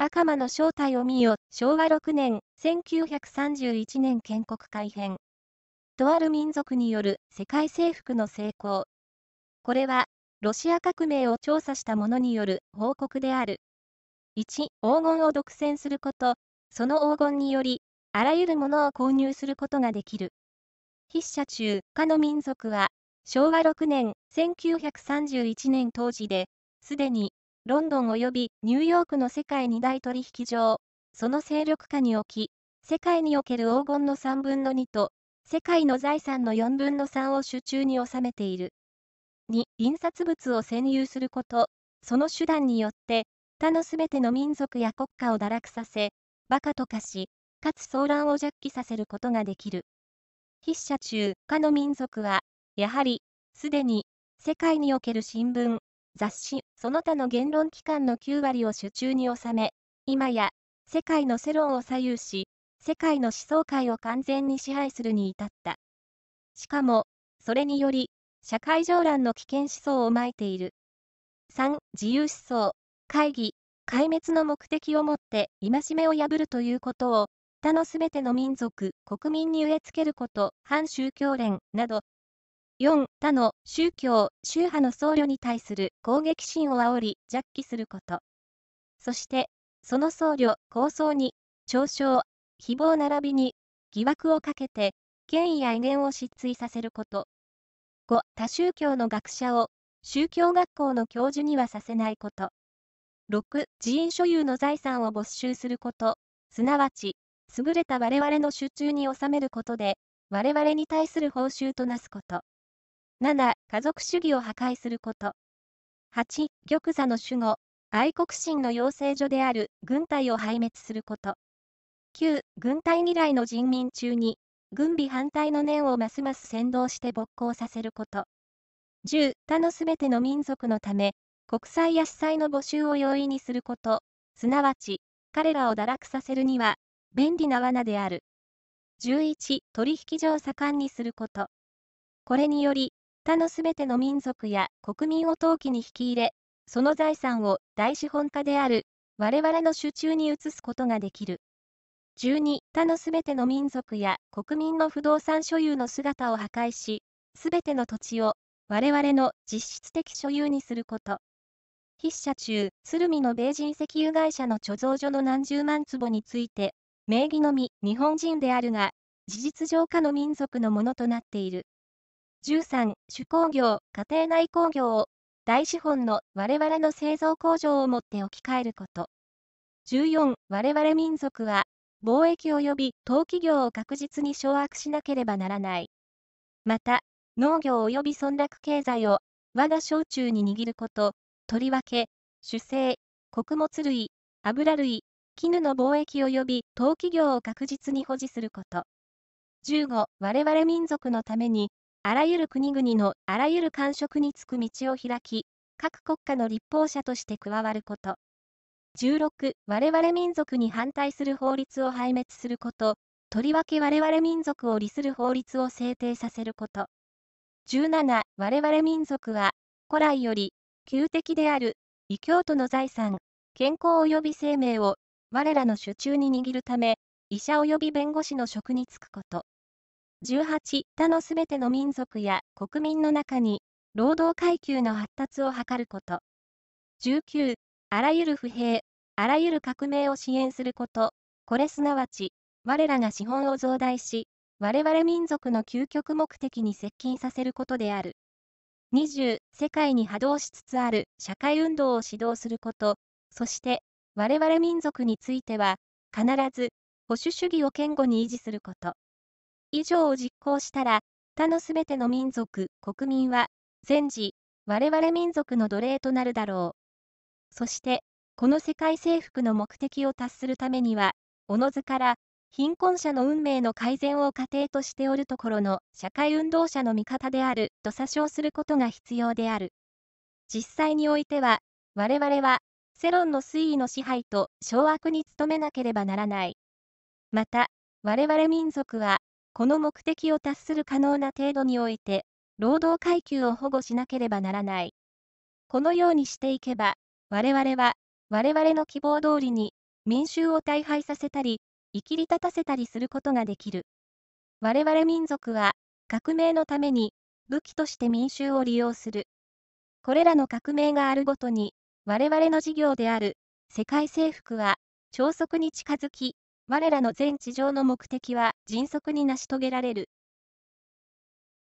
赤間の正体を見よ、昭和6年、1931年建国改編。とある民族による世界征服の成功。これは、ロシア革命を調査した者による報告である。1、黄金を独占すること。その黄金により、あらゆるものを購入することができる。筆者中、かの民族は、昭和6年、1931年当時で、すでにロンドン及びニューヨークの世界二大取引場、その勢力下に置き、世界における黄金の3分の2と、世界の財産の4分の3を手中に収めている。2、印刷物を占有すること、その手段によって、他のすべての民族や国家を堕落させ、馬鹿と化し、かつ騒乱を弱気させることができる。筆者中、他の民族は、やはり、すでに、世界における新聞、雑誌、その他の言論機関の9割を手中に収め、今や、世界の世論を左右し、世界の思想界を完全に支配するに至った。しかも、それにより、社会上乱の危険思想をまいている。3、自由思想、会議、壊滅の目的をもって、戒めを破るということを、他のすべての民族、国民に植え付けること、反宗教連、など、4. 他の宗教、宗派の僧侶に対する攻撃心を煽り、弱気すること。そして、その僧侶、構想に、嘲笑、誹謗並びに、疑惑をかけて、権威や威厳を失墜させること。5. 他宗教の学者を、宗教学校の教授にはさせないこと。6. 寺院所有の財産を没収すること、すなわち、優れた我々の手中に収めることで、我々に対する報酬となすこと。7、家族主義を破壊すること。8、玉座の守護、愛国心の養成所である軍隊を壊滅すること。9、軍隊未来の人民中に、軍備反対の念をますます先導して勃興させること。10、他のすべての民族のため、国債や司債の募集を容易にすること、すなわち、彼らを堕落させるには、便利な罠である。11、取引所を盛んにすること。これにより、他のすべての民族や国民を陶器に引き入れ、その財産を大資本家である我々の手中に移すことができる。12他のすべての民族や国民の不動産所有の姿を破壊し、すべての土地を我々の実質的所有にすること。筆者中、鶴見の米人石油会社の貯蔵所の何十万坪について、名義のみ日本人であるが、事実上下の民族のものとなっている。13、手工業、家庭内工業を、大資本の我々の製造工場をもって置き換えること。14、我々民族は、貿易及び陶器業を確実に掌握しなければならない。また、農業及び村落経済を、我が小中に握ること、とりわけ、主生、穀物類、油類、絹の貿易及び陶器業を確実に保持すること。15、我々民族のために、あらゆる国々のあらゆる感触につく道を開き、各国家の立法者として加わること。16、我々民族に反対する法律を廃滅すること、とりわけ我々民族を利する法律を制定させること。17、我々民族は、古来より、旧敵である、異教徒の財産、健康及び生命を、我らの手中に握るため、医者及び弁護士の職に就くこと。18他のすべての民族や国民の中に、労働階級の発達を図ること。19あらゆる不平、あらゆる革命を支援すること。これすなわち、我らが資本を増大し、我々民族の究極目的に接近させることである。20世界に波動しつつある社会運動を指導すること。そして、我々民族については、必ず、保守主義を堅固に維持すること。以上を実行したら、他のすべての民族、国民は、全時、我々民族の奴隷となるだろう。そして、この世界征服の目的を達するためには、おのずから、貧困者の運命の改善を過程としておるところの社会運動者の味方であると詐称することが必要である。実際においては、我々は、世論の推移の支配と掌握に努めなければならない。また、我々民族は、この目的を達する可能な程度において、労働階級を保護しなければならない。このようにしていけば、我々は、我々の希望通りに、民衆を大敗させたり、生きり立たせたりすることができる。我々民族は、革命のために、武器として民衆を利用する。これらの革命があるごとに、我々の事業である、世界征服は、超速に近づき、我らの全地上の目的は迅速に成し遂げられる。